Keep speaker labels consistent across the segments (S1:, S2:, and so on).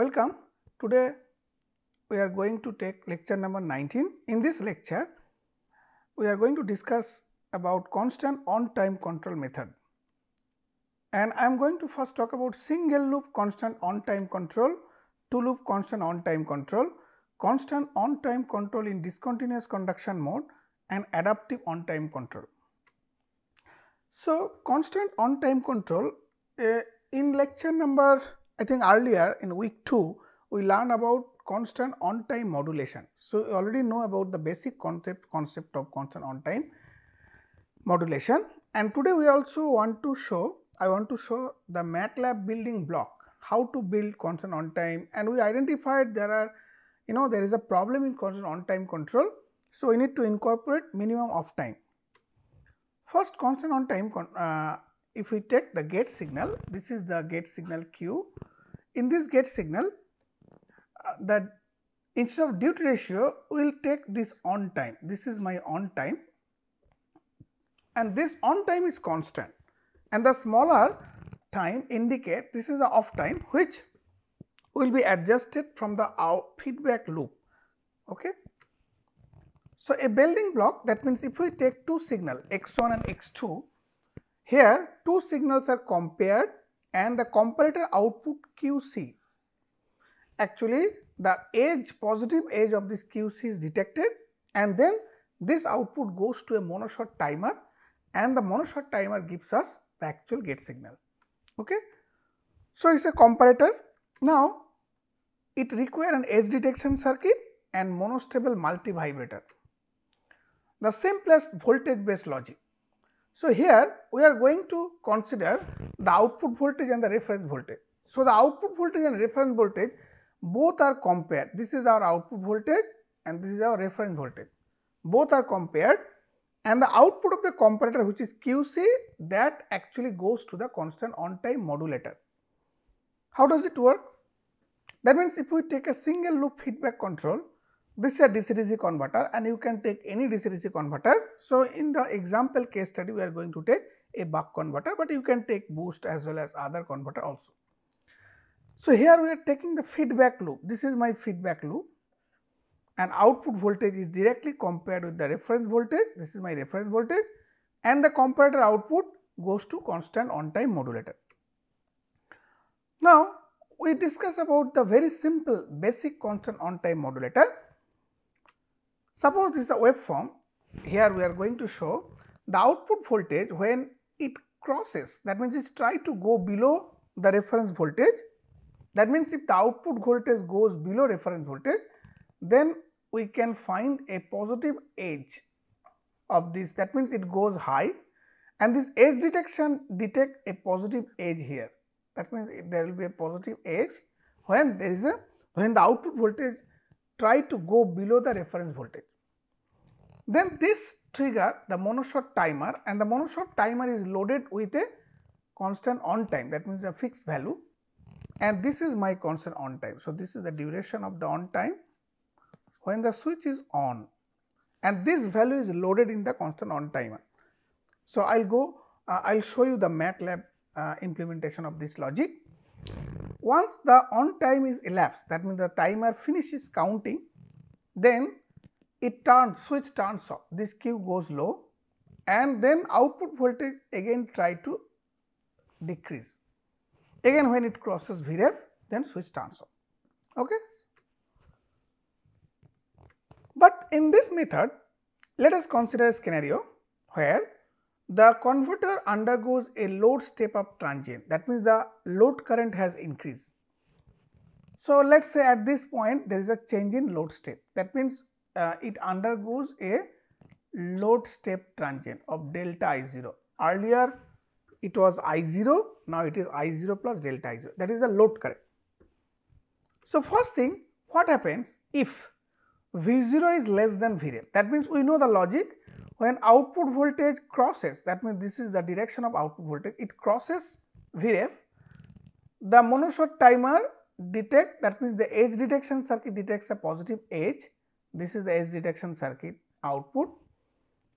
S1: Welcome. Today we are going to take lecture number 19. In this lecture, we are going to discuss about constant on time control method. And I am going to first talk about single loop constant on time control, two loop constant on time control, constant on time control in discontinuous conduction mode and adaptive on time control. So, constant on time control uh, in lecture number I think earlier in week 2, we learned about constant on time modulation. So, you already know about the basic concept, concept of constant on time modulation and today we also want to show, I want to show the MATLAB building block, how to build constant on time and we identified there are, you know there is a problem in constant on time control. So, we need to incorporate minimum of time. First constant on time, uh, if we take the gate signal, this is the gate signal Q in this gate signal, uh, that instead of duty ratio, we will take this on time. This is my on time and this on time is constant and the smaller time indicate this is the off time which will be adjusted from the feedback loop. Okay. So, a building block that means if we take two signal x1 and x2, here two signals are compared and the comparator output QC. Actually, the edge, positive edge of this QC is detected and then this output goes to a monoshot timer and the monoshot timer gives us the actual gate signal. Okay? So, it is a comparator. Now, it require an edge detection circuit and monostable multivibrator. The simplest voltage based logic. So, here we are going to consider the output voltage and the reference voltage. So, the output voltage and reference voltage both are compared. This is our output voltage and this is our reference voltage. Both are compared and the output of the comparator which is QC that actually goes to the constant on time modulator. How does it work? That means if we take a single loop feedback control this is a DC-DC converter and you can take any DC-DC converter. So, in the example case study we are going to take a buck converter, but you can take boost as well as other converter also. So, here we are taking the feedback loop. This is my feedback loop and output voltage is directly compared with the reference voltage. This is my reference voltage and the comparator output goes to constant on time modulator. Now, we discuss about the very simple basic constant on time modulator Suppose this is a waveform, here we are going to show the output voltage when it crosses that means it try to go below the reference voltage that means if the output voltage goes below reference voltage then we can find a positive edge of this that means it goes high and this edge detection detect a positive edge here that means there will be a positive edge when there is a when the output voltage try to go below the reference voltage. Then this trigger the monoshot timer and the monoshot timer is loaded with a constant on time that means a fixed value and this is my constant on time. So, this is the duration of the on time when the switch is on and this value is loaded in the constant on timer. So, I will go uh, I will show you the MATLAB uh, implementation of this logic. Once the on time is elapsed that means the timer finishes counting then it turns switch turns off this Q goes low and then output voltage again try to decrease again when it crosses Vref then switch turns off okay. But in this method let us consider a scenario where the converter undergoes a load step up transient that means the load current has increased. So, let us say at this point there is a change in load step that means uh, it undergoes a load step transient of delta I 0. Earlier it was I 0, now it is I 0 plus delta I 0 that is a load current. So, first thing what happens if V 0 is less than V ref that means we know the logic when output voltage crosses that means this is the direction of output voltage it crosses V ref the monoshot timer detect that means the edge detection circuit detects a positive edge this is the edge detection circuit output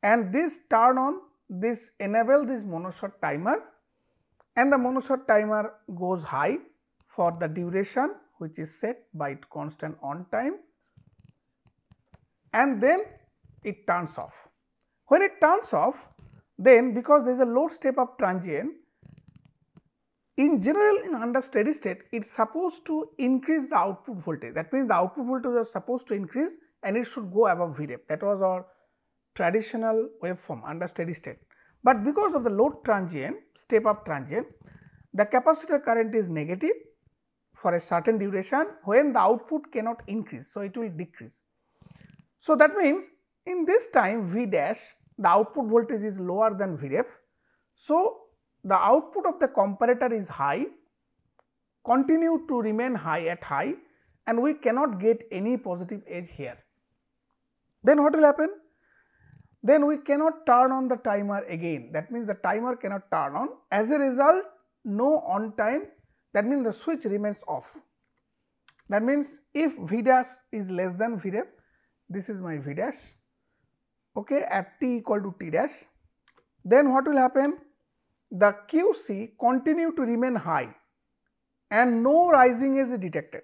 S1: and this turn on this enable this monoshot timer and the monoshot timer goes high for the duration which is set by constant on time and then it turns off. When it turns off then because there is a low step up transient in general in under steady state it is supposed to increase the output voltage that means the output voltage is supposed to increase and it should go above Vref. That was our traditional waveform under steady state. But because of the load transient, step up transient, the capacitor current is negative for a certain duration when the output cannot increase. So, it will decrease. So, that means in this time V dash the output voltage is lower than Vref. So, the output of the comparator is high, continue to remain high at high and we cannot get any positive edge here. Then what will happen? Then we cannot turn on the timer again. That means the timer cannot turn on. As a result, no on time. That means the switch remains off. That means if V dash is less than V ref, this is my V dash okay, at t equal to t dash. Then what will happen? The QC continue to remain high and no rising is detected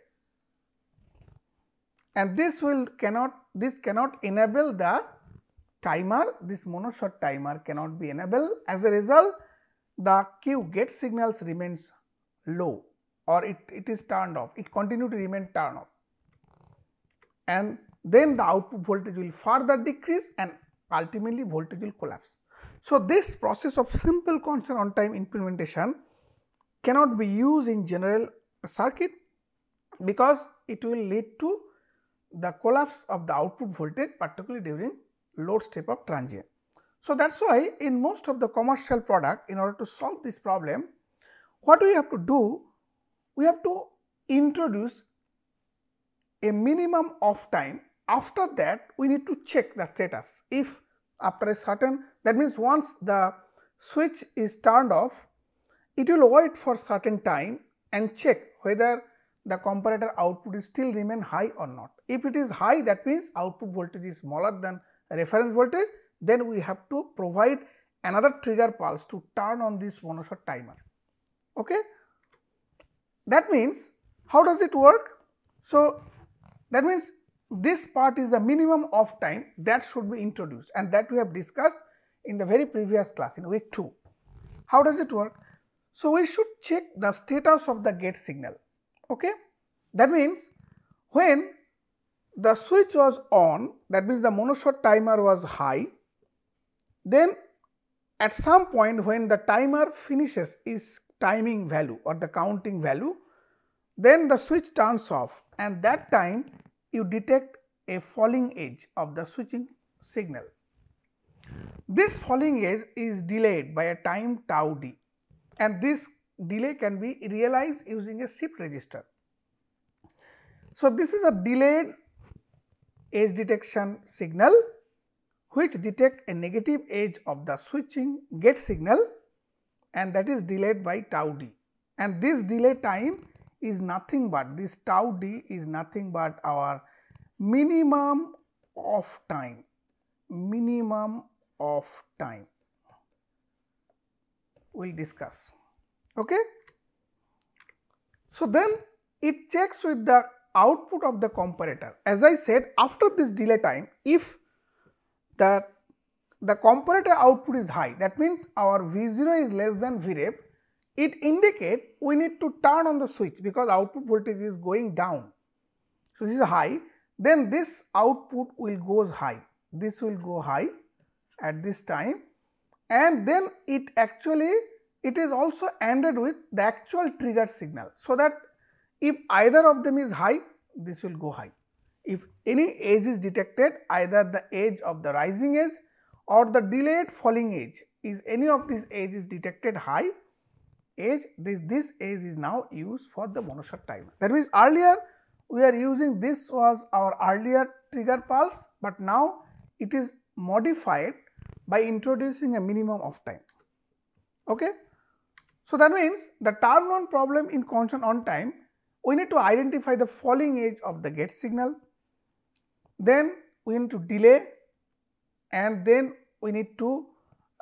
S1: and this will cannot this cannot enable the timer this monoshot timer cannot be enabled as a result the Q gate signals remains low or it, it is turned off it continue to remain turned off and then the output voltage will further decrease and ultimately voltage will collapse. So, this process of simple constant on time implementation cannot be used in general circuit because it will lead to the collapse of the output voltage particularly during load step up transient. So, that is why in most of the commercial product in order to solve this problem, what we have to do? We have to introduce a minimum of time. After that, we need to check the status. If after a certain, that means once the switch is turned off, it will wait for certain time and check whether the comparator output is still remain high or not. If it is high that means output voltage is smaller than reference voltage then we have to provide another trigger pulse to turn on this monoshot timer. Okay? That means how does it work? So, that means this part is the minimum off time that should be introduced and that we have discussed in the very previous class in week 2. How does it work? So, we should check the status of the gate signal Okay? That means when the switch was on, that means the monoshot timer was high, then at some point when the timer finishes its timing value or the counting value, then the switch turns off and that time you detect a falling edge of the switching signal. This falling edge is delayed by a time tau d and this delay can be realized using a shift register. So, this is a delayed edge detection signal which detect a negative edge of the switching gate signal and that is delayed by tau d and this delay time is nothing but this tau d is nothing but our minimum of time minimum of time we will discuss. Okay? So, then it checks with the output of the comparator. As I said after this delay time if the, the comparator output is high that means our V0 is less than Vref it indicates we need to turn on the switch because output voltage is going down. So, this is high then this output will goes high this will go high at this time and then it actually it is also ANDed with the actual trigger signal. So, that if either of them is high, this will go high. If any edge is detected, either the edge of the rising edge or the delayed falling edge is any of these edge is detected high edge, this, this edge is now used for the monoshot timer. That means, earlier we are using this was our earlier trigger pulse, but now it is modified by introducing a minimum of time. Okay. So that means the turn on problem in constant on time, we need to identify the falling edge of the gate signal, then we need to delay and then we need to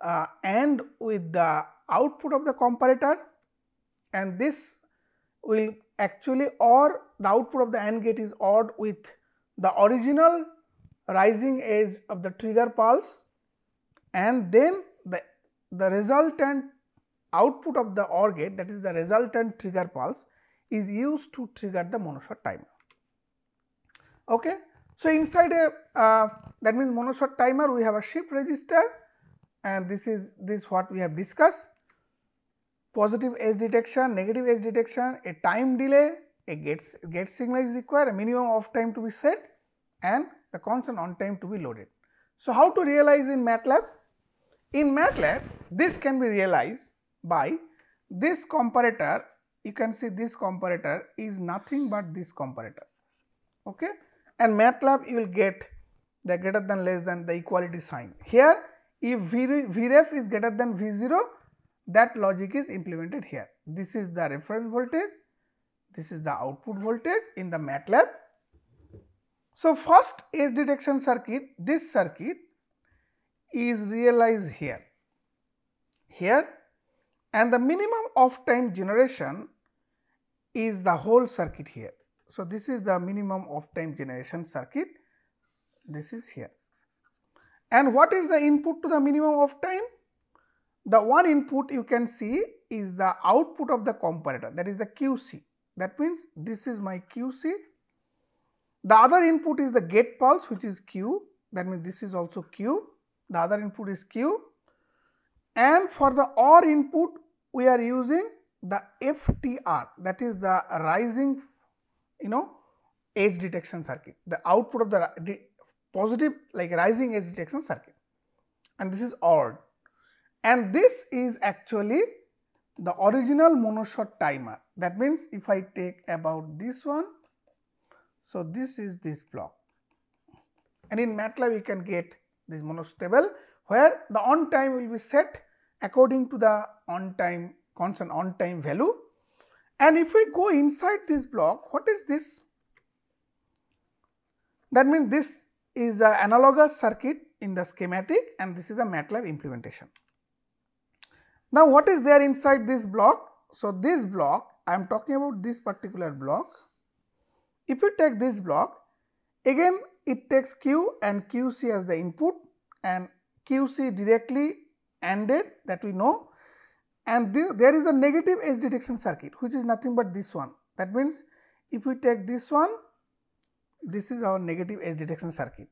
S1: uh, end with the output of the comparator and this will actually or the output of the AND gate is odd with the original rising edge of the trigger pulse and then the, the resultant output of the OR gate that is the resultant trigger pulse is used to trigger the monoshot timer. Okay. So, inside a uh, that means monoshot timer we have a shift register and this is this what we have discussed positive edge detection, negative edge detection, a time delay, a gate, gate signal is required, a minimum off time to be set and the constant on time to be loaded. So, how to realize in MATLAB? In MATLAB, this can be realized by this comparator you can see this comparator is nothing but this comparator okay and MATLAB you will get the greater than less than the equality sign. Here if Vref is greater than V0 that logic is implemented here. This is the reference voltage, this is the output voltage in the MATLAB. So, first edge detection circuit, this circuit is realized here. Here and the minimum off time generation is the whole circuit here. So, this is the minimum off time generation circuit this is here. And what is the input to the minimum off time? The one input you can see is the output of the comparator that is the QC that means this is my QC. The other input is the gate pulse which is Q that means this is also Q the other input is Q and for the OR input we are using the FTR that is the rising you know edge detection circuit the output of the positive like rising edge detection circuit and this is odd, and this is actually the original monoshot timer that means if I take about this one so this is this block and in MATLAB you can get this monostable where the on time will be set according to the on time constant on time value. And if we go inside this block, what is this? That means this is an analogous circuit in the schematic and this is a MATLAB implementation. Now, what is there inside this block? So, this block I am talking about this particular block. If you take this block again it takes Q and QC as the input and QC directly ANDed that we know and there is a negative edge detection circuit which is nothing but this one. That means, if we take this one, this is our negative edge detection circuit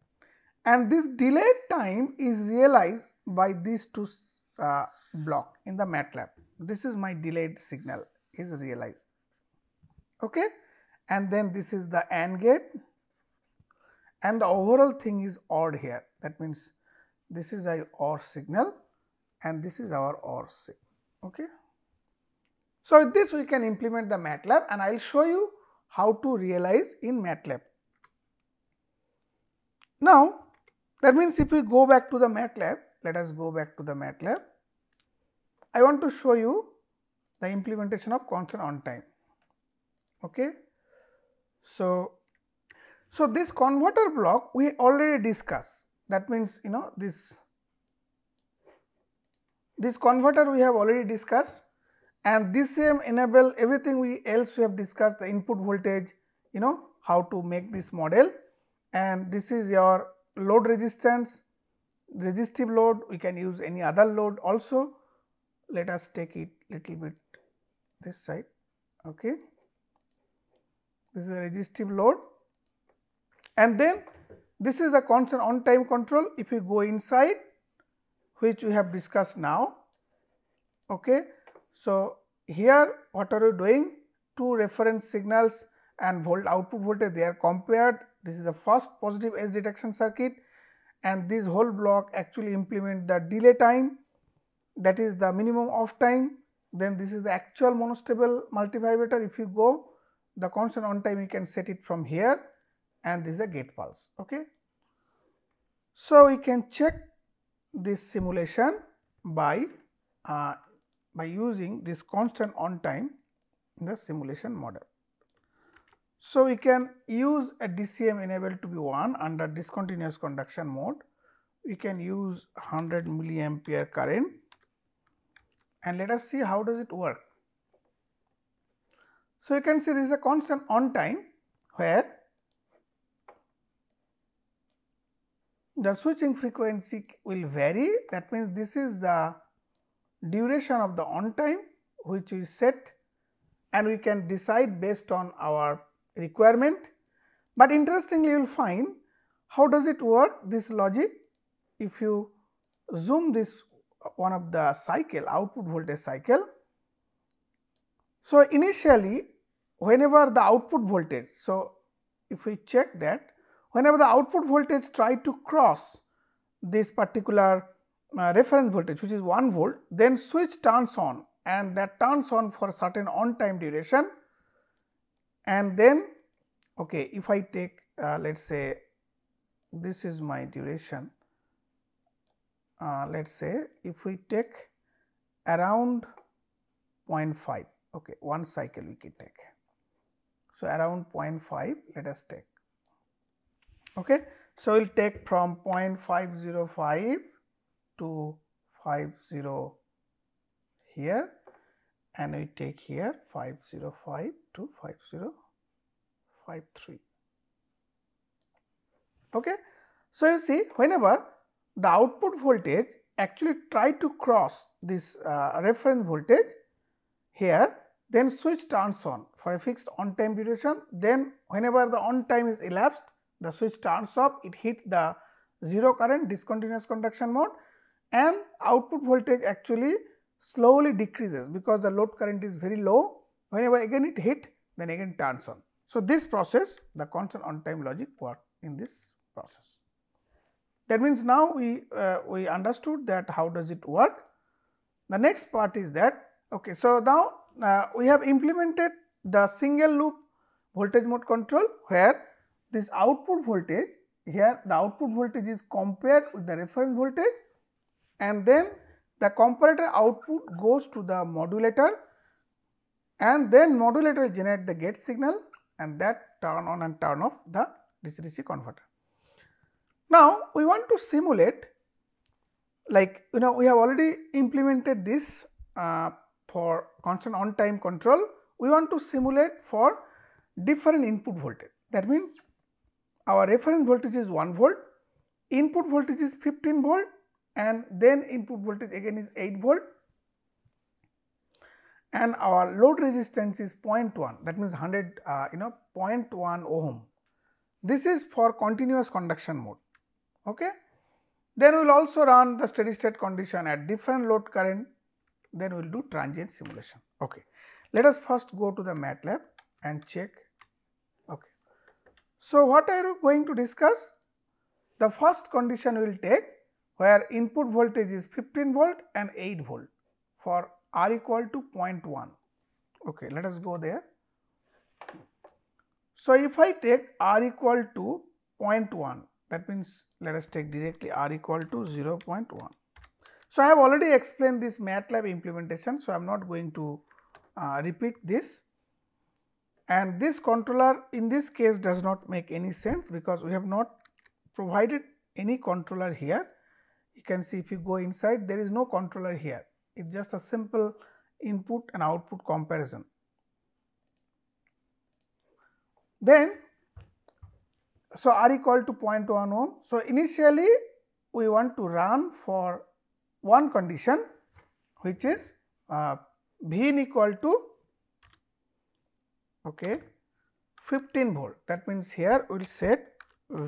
S1: and this delayed time is realized by these two uh, block in the MATLAB. This is my delayed signal is realized. Okay? And then this is the AND gate and the overall thing is odd here. That means this is a OR signal and this is our OR sim. Okay? So, with this we can implement the MATLAB and I will show you how to realize in MATLAB. Now, that means if we go back to the MATLAB, let us go back to the MATLAB. I want to show you the implementation of constant on time. Okay? So, so this converter block we already discussed that means you know this this converter we have already discussed and this same enable everything we else we have discussed the input voltage you know how to make this model and this is your load resistance resistive load we can use any other load also let us take it little bit this side okay this is a resistive load and then this is a constant on time control if you go inside which we have discussed now. Okay. So, here what are you doing? Two reference signals and volt output voltage they are compared. This is the first positive edge detection circuit and this whole block actually implement the delay time that is the minimum off time. Then this is the actual monostable multivibrator if you go the constant on time you can set it from here and this is a gate pulse. Okay. So, we can check this simulation by uh, by using this constant on time in the simulation model. So, we can use a DCM enabled to be 1 under discontinuous conduction mode. We can use 100 milliampere current and let us see how does it work. So, you can see this is a constant on time where the switching frequency will vary that means this is the duration of the on time which we set and we can decide based on our requirement. But interestingly you will find how does it work this logic if you zoom this uh, one of the cycle output voltage cycle. So, initially whenever the output voltage. So, if we check that whenever the output voltage try to cross this particular uh, reference voltage which is 1 volt then switch turns on and that turns on for a certain on time duration and then okay if I take uh, let us say this is my duration uh, let us say if we take around 0.5 okay one cycle we can take. So, around 0.5 let us take okay so we'll take from 0.505 to 50 here and we take here 505 to 5053 okay so you see whenever the output voltage actually try to cross this uh, reference voltage here then switch turns on for a fixed on time duration then whenever the on time is elapsed the switch turns off, it hit the 0 current discontinuous conduction mode and output voltage actually slowly decreases because the load current is very low. Whenever again it hit, then again turns on. So, this process the constant on time logic work in this process. That means, now we, uh, we understood that how does it work. The next part is that, okay, so now uh, we have implemented the single loop voltage mode control where this output voltage here the output voltage is compared with the reference voltage and then the comparator output goes to the modulator and then modulator generate the gate signal and that turn on and turn off the DC-DC converter. Now, we want to simulate like you know we have already implemented this uh, for constant on time control we want to simulate for different input voltage that means our reference voltage is 1 volt, input voltage is 15 volt and then input voltage again is 8 volt and our load resistance is 0.1 that means 100 uh, you know 0.1 ohm. This is for continuous conduction mode. Okay? Then we will also run the steady state condition at different load current then we will do transient simulation. Okay. Let us first go to the MATLAB and check so, what are you going to discuss? The first condition we will take where input voltage is 15 volt and 8 volt for R equal to 0.1. Okay, let us go there. So, if I take R equal to 0.1 that means let us take directly R equal to 0 0.1. So, I have already explained this MATLAB implementation. So, I am not going to uh, repeat this and this controller in this case does not make any sense because we have not provided any controller here. You can see if you go inside there is no controller here, it is just a simple input and output comparison. Then so R equal to 0.1 ohm. So, initially we want to run for one condition which is uh, V equal to okay 15 volt that means here we will set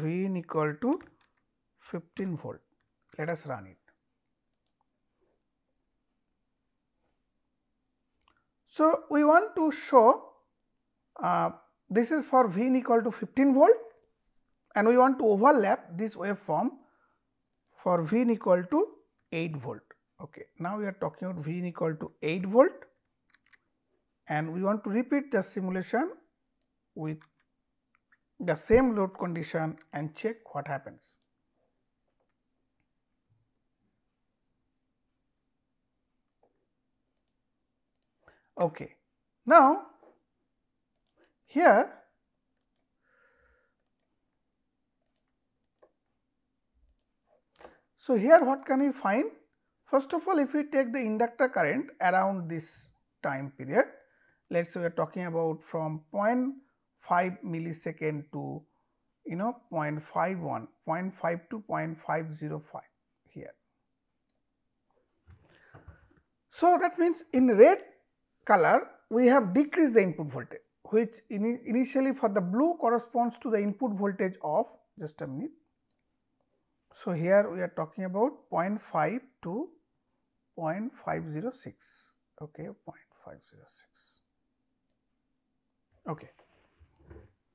S1: V in equal to 15 volt let us run it. So, we want to show uh, this is for V in equal to 15 volt and we want to overlap this waveform for V in equal to 8 volt. Okay. Now, we are talking about V in equal to 8 volt and we want to repeat the simulation with the same load condition and check what happens. Okay. Now, here So, here what can we find? First of all, if we take the inductor current around this time period, let us say we are talking about from 0.5 millisecond to you know 0.51 0.5 to 0.505 here. So, that means in red color we have decreased the input voltage which in initially for the blue corresponds to the input voltage of just a minute. So, here we are talking about 0.5 to 0.506 okay 0.506. Okay.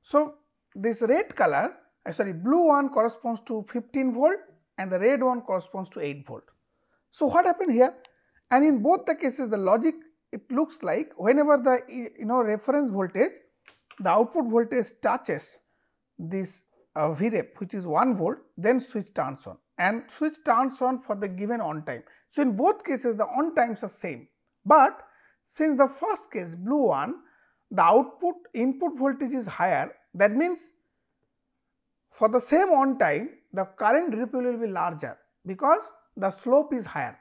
S1: So, this red color uh, sorry blue one corresponds to 15 volt and the red one corresponds to 8 volt. So, what happened here and in both the cases the logic it looks like whenever the you know reference voltage the output voltage touches this uh, Vref which is 1 volt then switch turns on and switch turns on for the given on time. So, in both cases the on times are same, but since the first case blue one the output input voltage is higher that means for the same on time the current ripple will be larger because the slope is higher.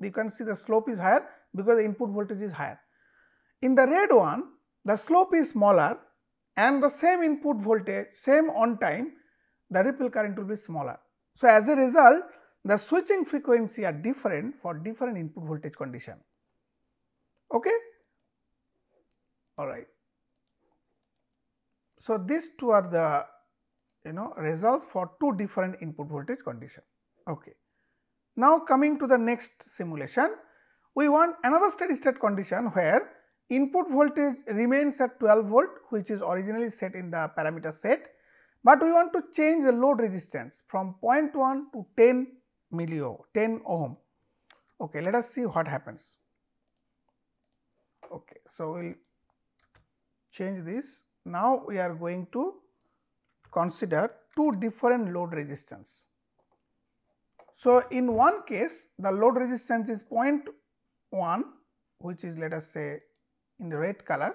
S1: You can see the slope is higher because the input voltage is higher. In the red one the slope is smaller and the same input voltage same on time the ripple current will be smaller. So, as a result the switching frequency are different for different input voltage condition. Okay? All right. So, these two are the you know results for two different input voltage condition. Okay. Now, coming to the next simulation, we want another steady state condition where input voltage remains at 12 volt which is originally set in the parameter set, but we want to change the load resistance from 0.1 to 10 milliohm, 10 ohm. Okay, let us see what happens. Okay, so, we will change this now, we are going to consider two different load resistance. So, in one case the load resistance is 0.1 which is let us say in the red color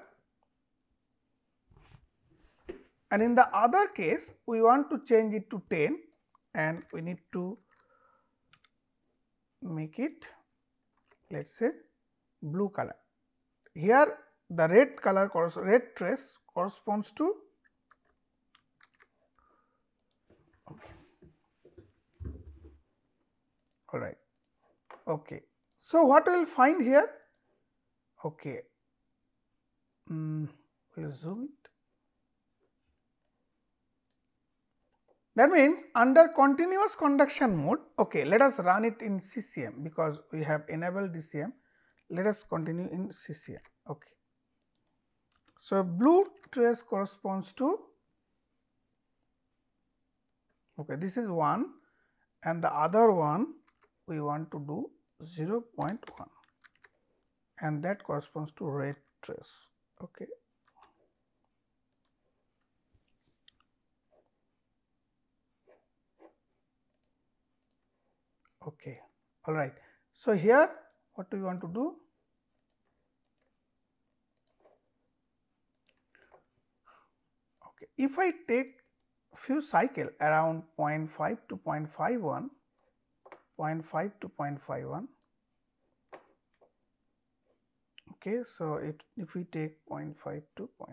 S1: and in the other case we want to change it to 10 and we need to make it let us say blue color. Here the red color red trace corresponds to all right okay so what we'll find here okay mm, we'll zoom it that means under continuous conduction mode okay let us run it in ccm because we have enabled dcm let us continue in ccm okay so, blue trace corresponds to okay, this is 1 and the other one we want to do 0 0.1 and that corresponds to red trace. Okay. Okay, all right. So, here what do we want to do? Okay. If I take few cycle around 0.5 to 0.51, 0.5 to 0.51, okay. So, it, if we take 0.5 to 0.51,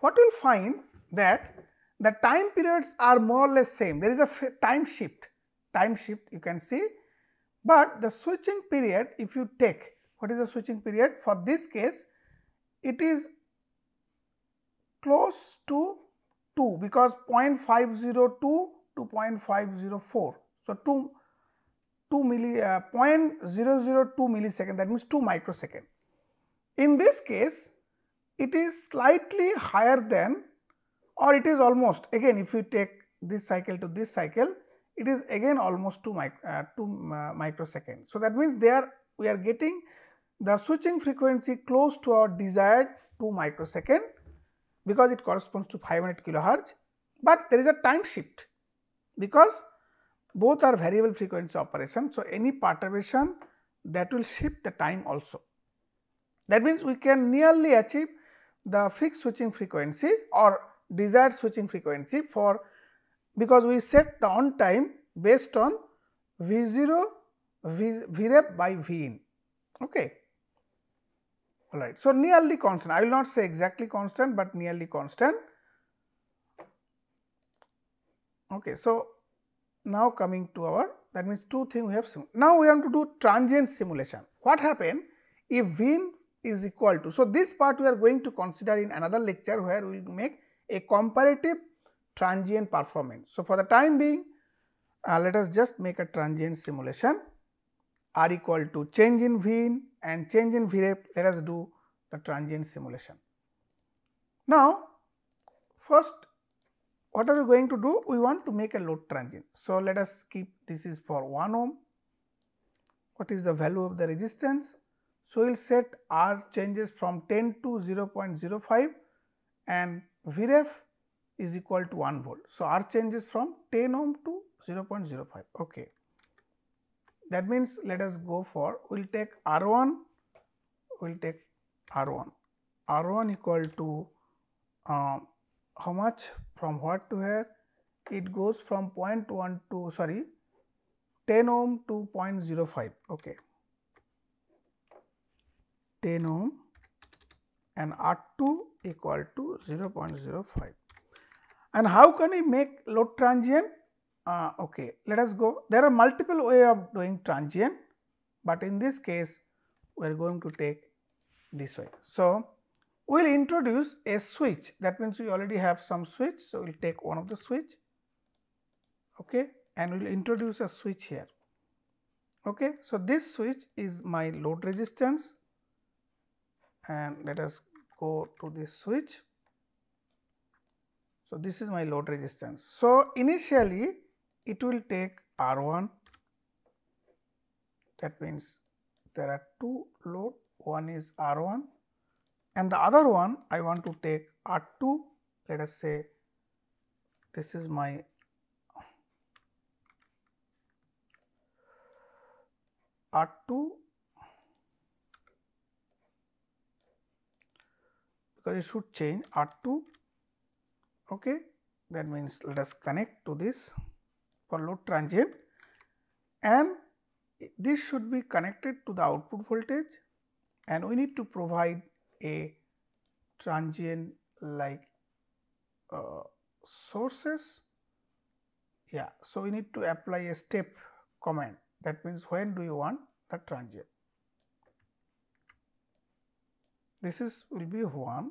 S1: what we will find that the time periods are more or less same, there is a time shift, time shift you can see, but the switching period if you take, what is the switching period? For this case, it is close to 2 because 0.502 to 0.504. So, 2 2 milli uh, 0.002 millisecond that means 2 microsecond. In this case it is slightly higher than or it is almost again if you take this cycle to this cycle it is again almost 2, mic, uh, two uh, microsecond. So, that means there we are getting the switching frequency close to our desired 2 microsecond because it corresponds to 500 kilohertz, but there is a time shift because both are variable frequency operation. So, any perturbation that will shift the time also. That means, we can nearly achieve the fixed switching frequency or desired switching frequency for because we set the on time based on V0 V, 0 by Vin. Okay alright. So, nearly constant I will not say exactly constant, but nearly constant. Okay, so, now coming to our that means two things we have now we have to do transient simulation. What happen if V is equal to. So, this part we are going to consider in another lecture where we will make a comparative transient performance. So, for the time being uh, let us just make a transient simulation r equal to change in V and change in VREP, let us do the transient simulation. Now, first what are we going to do? We want to make a load transient. So, let us keep this is for 1 ohm. What is the value of the resistance? So, we will set R changes from 10 to 0 0.05 and Vref is equal to 1 volt. So, R changes from 10 ohm to 0 0.05. Okay that means let us go for we will take R1, we will take R1, R1 equal to uh, how much from what to here it goes from 0.1 to sorry 10 ohm to 0.05 okay 10 ohm and R2 equal to 0.05 and how can we make load transient uh, okay, let us go. There are multiple way of doing transient, but in this case, we are going to take this way. So, we will introduce a switch. That means we already have some switch. So, we will take one of the switch. Okay, and we will introduce a switch here. Okay, so this switch is my load resistance, and let us go to this switch. So, this is my load resistance. So, initially it will take R1 that means there are two load one is R1 and the other one I want to take R2 let us say this is my R2 because it should change R2 okay that means let us connect to this for load transient and this should be connected to the output voltage and we need to provide a transient like uh, sources. Yeah, so we need to apply a step command that means when do you want the transient. This is will be 1.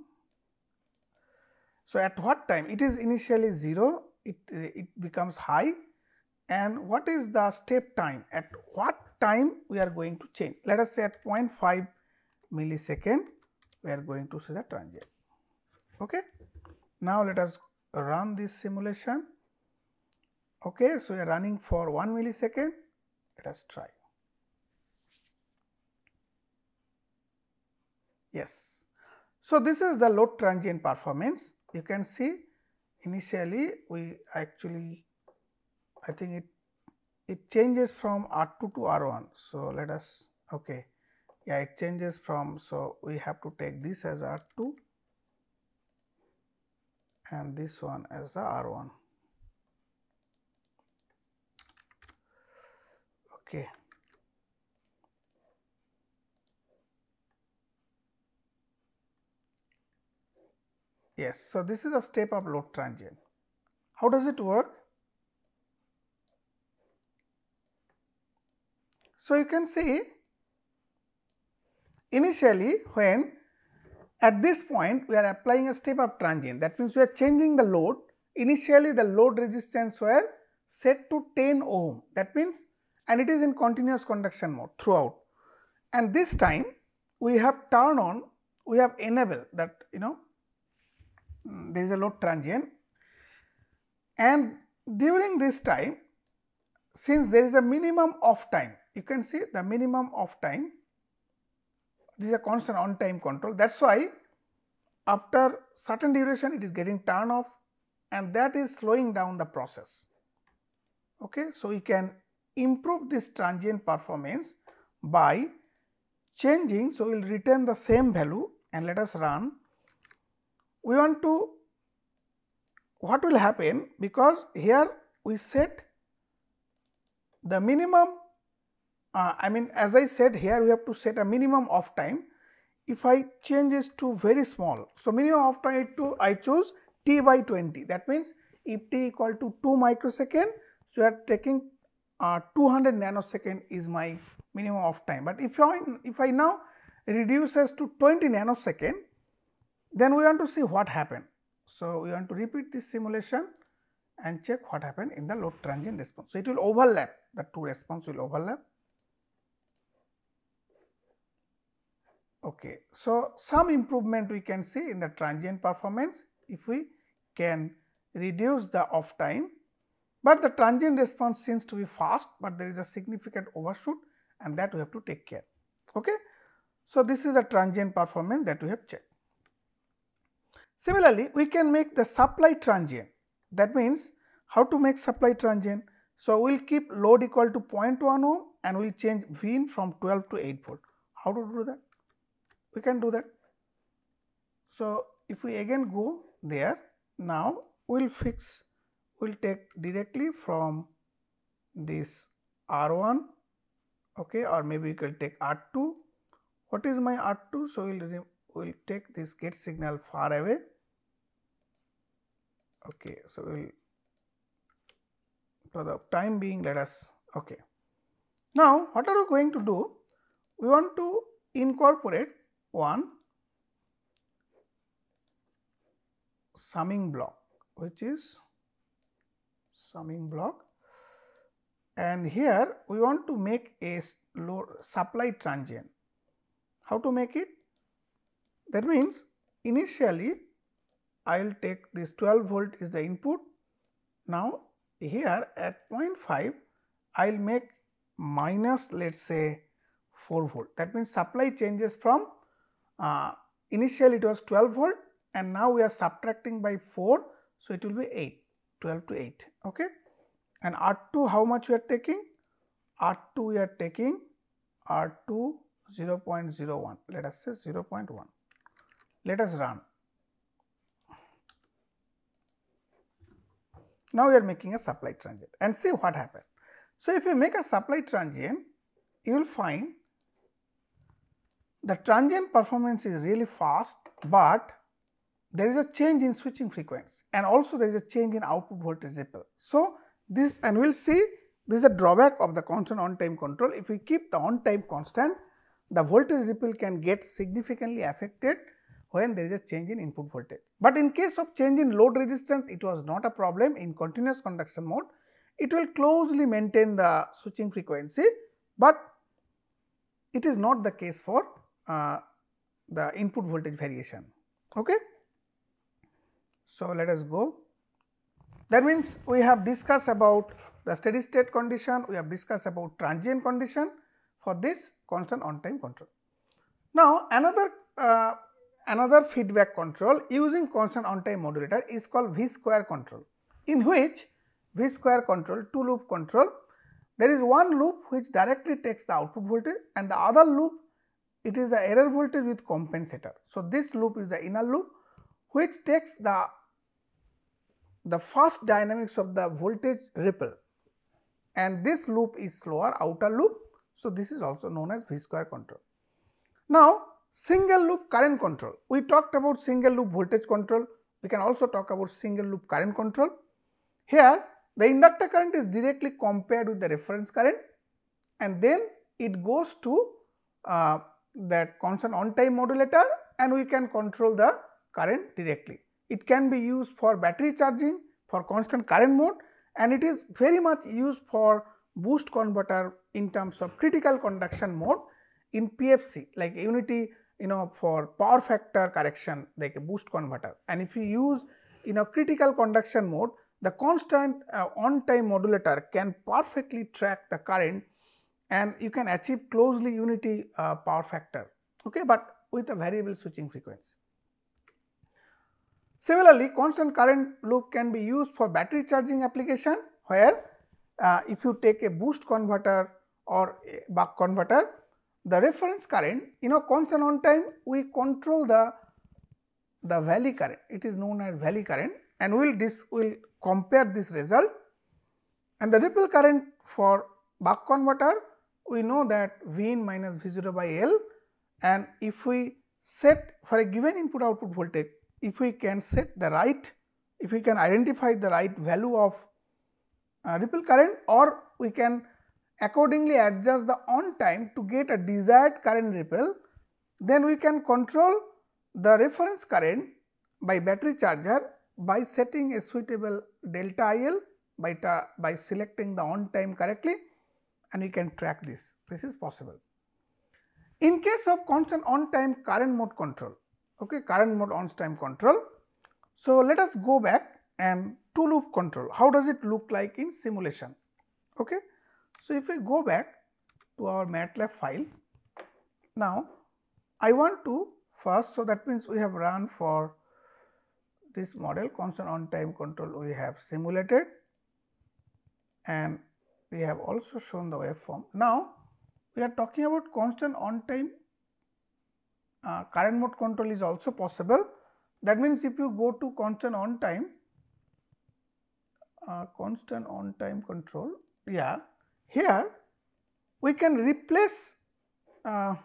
S1: So, at what time it is initially 0 it, it becomes high and what is the step time at what time we are going to change. Let us say at 0.5 millisecond we are going to see the transient. Okay. Now, let us run this simulation. Okay. So, we are running for 1 millisecond. Let us try. Yes. So, this is the load transient performance. You can see initially we actually I think it it changes from R2 to R1. So, let us okay yeah it changes from so we have to take this as R2 and this one as the R1. Okay. Yes, so this is a step up load transient. How does it work? So, you can see initially when at this point we are applying a step up transient that means we are changing the load initially the load resistance were set to 10 ohm that means and it is in continuous conduction mode throughout and this time we have turned on we have enabled that you know mm, there is a load transient and during this time since there is a minimum off time you can see the minimum of time this is a constant on time control that is why after certain duration it is getting turned off and that is slowing down the process. Okay. So, we can improve this transient performance by changing. So, we will return the same value and let us run. We want to what will happen because here we set the minimum uh, I mean as I said here we have to set a minimum of time. If I change this to very small, so minimum of time to I choose t by 20 that means if t equal to 2 microsecond, so you are taking uh, 200 nanosecond is my minimum of time. But if I, if I now reduces to 20 nanosecond, then we want to see what happened. So, we want to repeat this simulation and check what happened in the load transient response. So, it will overlap the two response will overlap Okay. So, some improvement we can see in the transient performance if we can reduce the off time, but the transient response seems to be fast, but there is a significant overshoot and that we have to take care. Okay. So, this is the transient performance that we have checked. Similarly, we can make the supply transient that means how to make supply transient. So, we will keep load equal to 0.1 ohm and we will change V in from 12 to 8 volt. How to do that? we can do that. So, if we again go there now we will fix we will take directly from this R1 okay or maybe we can take R2. What is my R2? So, we will we'll take this gate signal far away okay. So, we will for the time being let us okay. Now, what are we going to do? We want to incorporate one summing block which is summing block and here we want to make a supply transient. How to make it? That means initially I will take this 12 volt is the input. Now here at 0.5 I will make minus let us say 4 volt. That means supply changes from uh, initially it was 12 volt and now we are subtracting by 4. So, it will be 8 12 to 8 ok. And R2 how much we are taking? R2 we are taking R2 0 0.01 let us say 0 0.1. Let us run. Now, we are making a supply transient and see what happened. So, if you make a supply transient you will find the transient performance is really fast, but there is a change in switching frequency and also there is a change in output voltage ripple. So, this and we will see this is a drawback of the constant on time control. If we keep the on time constant, the voltage ripple can get significantly affected when there is a change in input voltage. But in case of change in load resistance, it was not a problem in continuous conduction mode. It will closely maintain the switching frequency, but it is not the case for uh, the input voltage variation. Okay? So, let us go. That means, we have discussed about the steady state condition, we have discussed about transient condition for this constant on time control. Now, another uh, another feedback control using constant on time modulator is called V square control, in which V square control, two loop control, there is one loop which directly takes the output voltage and the other loop it is the error voltage with compensator. So, this loop is the inner loop which takes the, the fast dynamics of the voltage ripple and this loop is slower outer loop. So, this is also known as V square control. Now, single loop current control. We talked about single loop voltage control. We can also talk about single loop current control. Here the inductor current is directly compared with the reference current and then it goes to uh, that constant on time modulator and we can control the current directly. It can be used for battery charging for constant current mode and it is very much used for boost converter in terms of critical conduction mode in PFC like unity you know for power factor correction like a boost converter and if you use you know critical conduction mode the constant uh, on time modulator can perfectly track the current and you can achieve closely unity uh, power factor okay, but with a variable switching frequency. Similarly, constant current loop can be used for battery charging application where uh, if you take a boost converter or a buck converter, the reference current in a constant on time we control the the valley current it is known as valley current and we will this will compare this result and the ripple current for buck converter we know that V in minus V 0 by L and if we set for a given input output voltage, if we can set the right, if we can identify the right value of uh, ripple current or we can accordingly adjust the on time to get a desired current ripple, then we can control the reference current by battery charger by setting a suitable delta IL by, by selecting the on time correctly and you can track this. This is possible. In case of constant on time current mode control, okay, current mode on time control. So, let us go back and two loop control. How does it look like in simulation? Okay. So, if we go back to our MATLAB file, now I want to first, so that means we have run for this model constant on time control we have simulated and we have also shown the waveform. Now, we are talking about constant on time uh, current mode control is also possible. That means, if you go to constant on time, uh, constant on time control, yeah, here we can replace uh,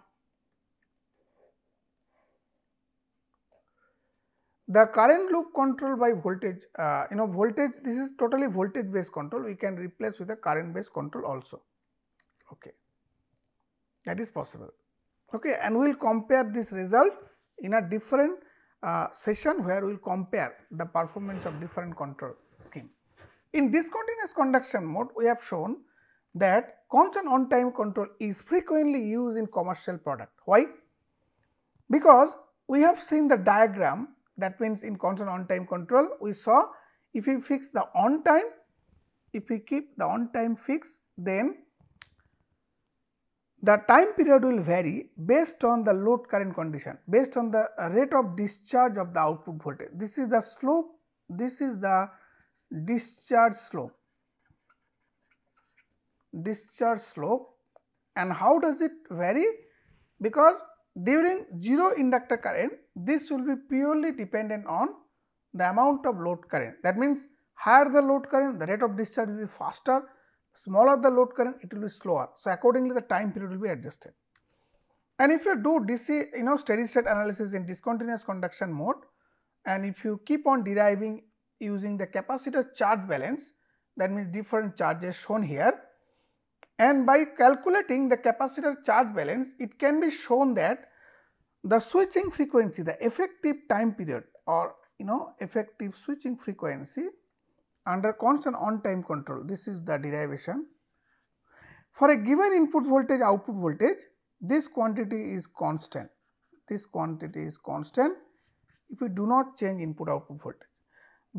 S1: The current loop control by voltage, uh, you know voltage this is totally voltage based control we can replace with a current based control also okay. that is possible. Okay. And we will compare this result in a different uh, session where we will compare the performance of different control scheme. In discontinuous conduction mode we have shown that constant on time control is frequently used in commercial product. Why? Because we have seen the diagram that means, in constant on time control we saw if we fix the on time, if we keep the on time fixed then the time period will vary based on the load current condition, based on the rate of discharge of the output voltage. This is the slope, this is the discharge slope, discharge slope and how does it vary? Because during zero inductor current, this will be purely dependent on the amount of load current. That means, higher the load current, the rate of discharge will be faster, smaller the load current, it will be slower. So, accordingly the time period will be adjusted. And if you do DC, you know steady state analysis in discontinuous conduction mode and if you keep on deriving using the capacitor charge balance, that means different charges shown here, and by calculating the capacitor charge balance it can be shown that the switching frequency the effective time period or you know effective switching frequency under constant on time control this is the derivation. For a given input voltage output voltage this quantity is constant this quantity is constant if we do not change input output voltage.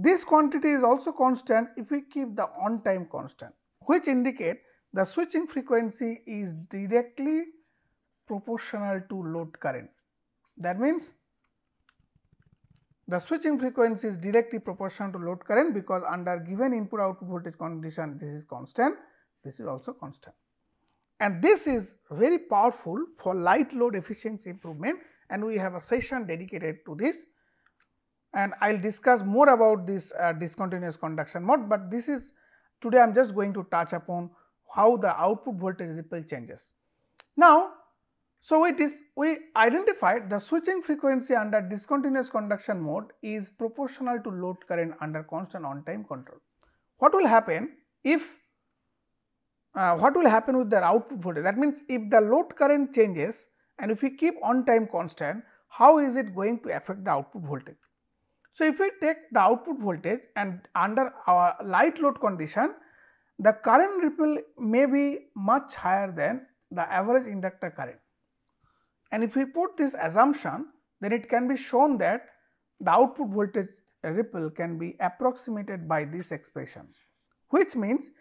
S1: This quantity is also constant if we keep the on time constant which indicate the switching frequency is directly proportional to load current. That means, the switching frequency is directly proportional to load current because under given input output voltage condition this is constant, this is also constant. And this is very powerful for light load efficiency improvement and we have a session dedicated to this and I will discuss more about this uh, discontinuous conduction mode, but this is today I am just going to touch upon how the output voltage ripple changes. Now, so it is we identified the switching frequency under discontinuous conduction mode is proportional to load current under constant on time control. What will happen if uh, what will happen with the output voltage that means if the load current changes and if we keep on time constant how is it going to affect the output voltage. So, if we take the output voltage and under our light load condition the current ripple may be much higher than the average inductor current. And if we put this assumption, then it can be shown that the output voltage ripple can be approximated by this expression. Which means,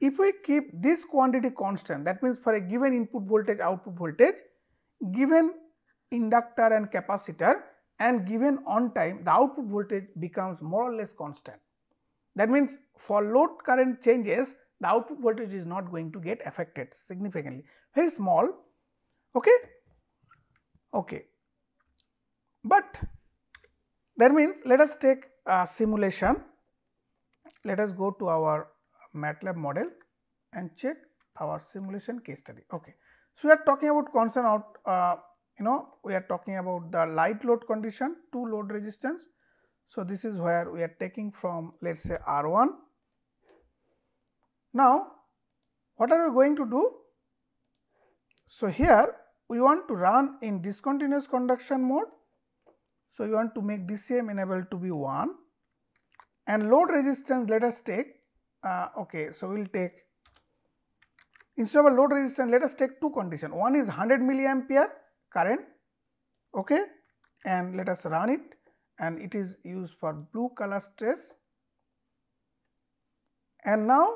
S1: if we keep this quantity constant, that means for a given input voltage, output voltage, given inductor and capacitor and given on time, the output voltage becomes more or less constant. That means, for load current changes, the output voltage is not going to get affected significantly, very small, okay. okay. But that means, let us take a simulation, let us go to our MATLAB model and check our simulation case study, okay. So, we are talking about constant out, uh, you know, we are talking about the light load condition, 2 load resistance. So, this is where we are taking from let us say R1 now, what are we going to do? So, here we want to run in discontinuous conduction mode. So, we want to make DCM enable to be 1 and load resistance let us take uh, okay. So, we will take instead of a load resistance let us take two condition one is 100 milliampere current okay and let us run it and it is used for blue color stress and now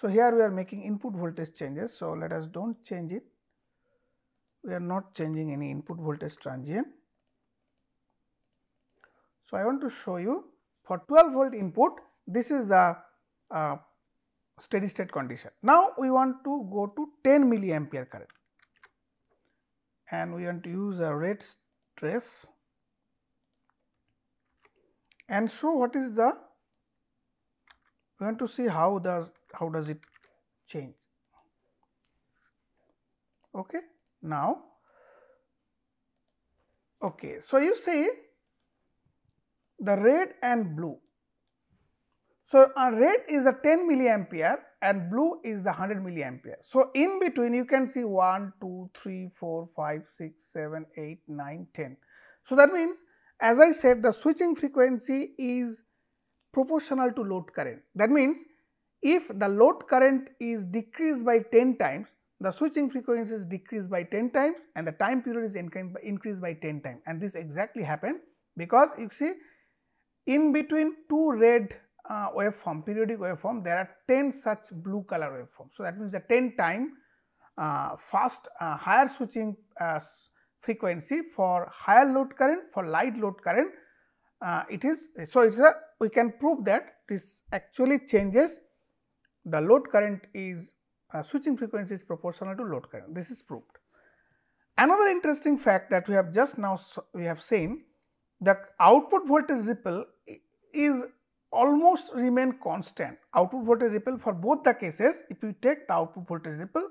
S1: so, here we are making input voltage changes. So, let us do not change it. We are not changing any input voltage transient. So, I want to show you for 12 volt input this is the uh, steady state condition. Now, we want to go to 10 milliampere current and we want to use a rate stress and show what is the we want to see how the how does it change. Okay. Now, okay. so you see the red and blue. So, uh, red is a 10 milliampere and blue is the 100 milliampere. So, in between you can see 1, 2, 3, 4, 5, 6, 7, 8, 9, 10. So, that means as I said the switching frequency is proportional to load current. That means if the load current is decreased by 10 times, the switching frequency is decreased by 10 times and the time period is increased by 10 times and this exactly happened because you see in between two red uh, waveform, periodic waveform, there are 10 such blue color waveforms. So, that means the 10 time uh, fast uh, higher switching uh, frequency for higher load current, for light load current, uh, it is. So, it is a, we can prove that this actually changes the load current is uh, switching frequency is proportional to load current. This is proved. Another interesting fact that we have just now we have seen the output voltage ripple is almost remain constant output voltage ripple for both the cases if you take the output voltage ripple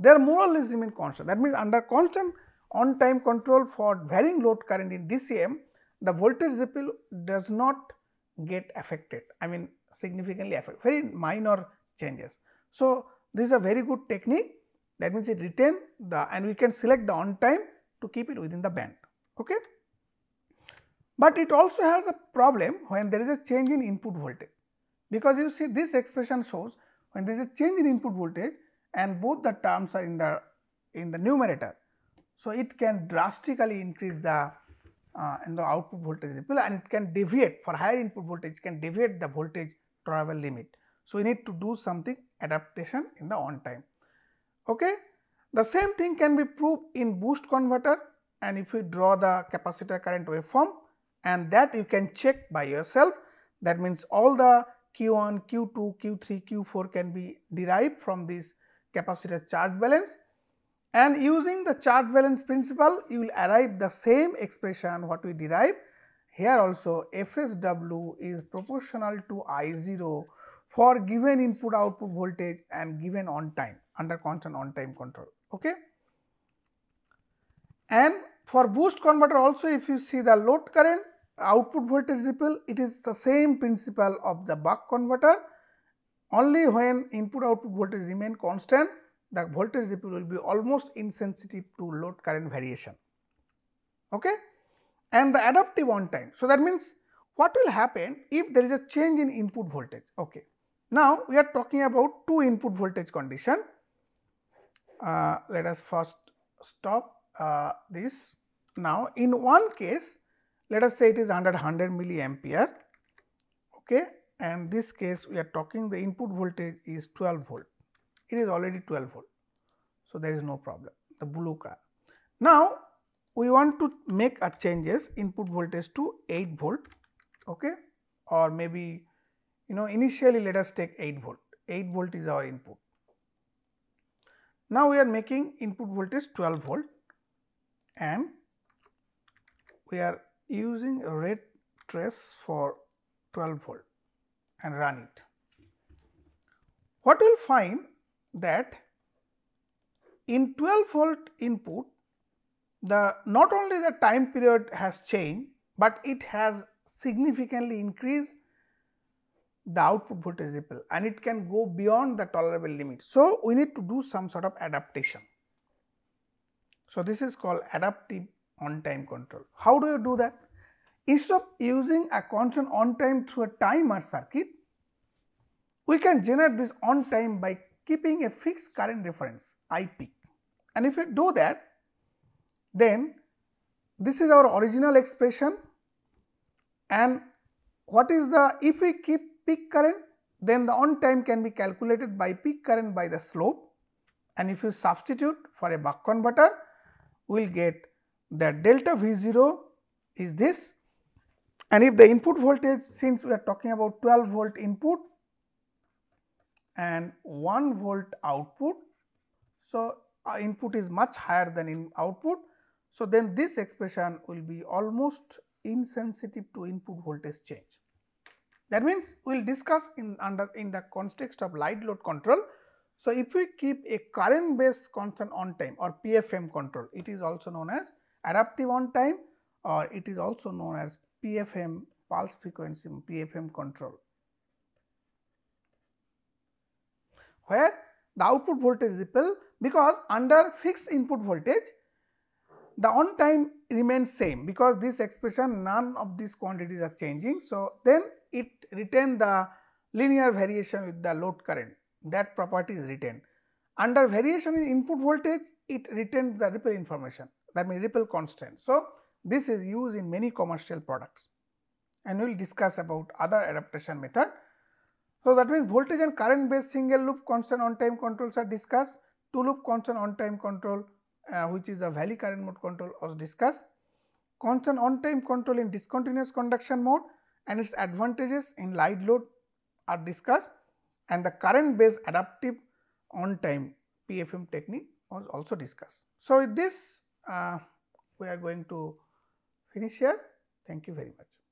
S1: they are more or less remain constant that means under constant on time control for varying load current in DCM the voltage ripple does not get affected I mean significantly affect very minor changes. So, this is a very good technique that means it retain the and we can select the on time to keep it within the band. Okay? But it also has a problem when there is a change in input voltage because you see this expression shows when there is a change in input voltage and both the terms are in the in the numerator. So, it can drastically increase the uh, in the output voltage and it can deviate for higher input voltage can deviate the voltage travel limit. So, you need to do something adaptation in the on time. Okay? The same thing can be proved in boost converter and if you draw the capacitor current waveform and that you can check by yourself. That means all the Q1, Q2, Q3, Q4 can be derived from this capacitor charge balance and using the charge balance principle you will arrive the same expression what we derive. Here also FSW is proportional to I0 for given input output voltage and given on time under constant on time control. Okay? And for boost converter also if you see the load current output voltage ripple it is the same principle of the buck converter only when input output voltage remain constant the voltage ripple will be almost insensitive to load current variation. Okay? and the adaptive on time. So, that means what will happen if there is a change in input voltage. Okay. Now, we are talking about two input voltage condition. Uh, let us first stop uh, this. Now, in one case, let us say it is under 100 milliampere okay, and this case we are talking the input voltage is 12 volt, it is already 12 volt. So, there is no problem the blue car. Now, we want to make a changes input voltage to 8 volt okay or maybe you know initially let us take 8 volt 8 volt is our input now we are making input voltage 12 volt and we are using a red trace for 12 volt and run it. What we will find that in 12 volt input the not only the time period has changed, but it has significantly increased the output voltage ripple and it can go beyond the tolerable limit. So, we need to do some sort of adaptation. So, this is called adaptive on time control. How do you do that? Instead of using a constant on time through a timer circuit, we can generate this on time by keeping a fixed current reference I peak. And if you do that, then this is our original expression and what is the if we keep peak current then the on time can be calculated by peak current by the slope and if you substitute for a buck converter we will get that delta V 0 is this and if the input voltage since we are talking about 12 volt input and 1 volt output. So, uh, input is much higher than in output so, then this expression will be almost insensitive to input voltage change. That means, we will discuss in under in the context of light load control. So, if we keep a current based constant on time or PFM control, it is also known as adaptive on time or it is also known as PFM pulse frequency PFM control. Where the output voltage ripple because under fixed input voltage the on time remains same because this expression none of these quantities are changing. So, then it retain the linear variation with the load current that property is retained. Under variation in input voltage it retains the ripple information that means ripple constant. So, this is used in many commercial products and we will discuss about other adaptation method. So, that means voltage and current based single loop constant on time controls are discussed, two loop constant on time control, uh, which is a valley current mode control was discussed. Constant on time control in discontinuous conduction mode and its advantages in light load are discussed and the current based adaptive on time PFM technique was also discussed. So, with this uh, we are going to finish here. Thank you very much.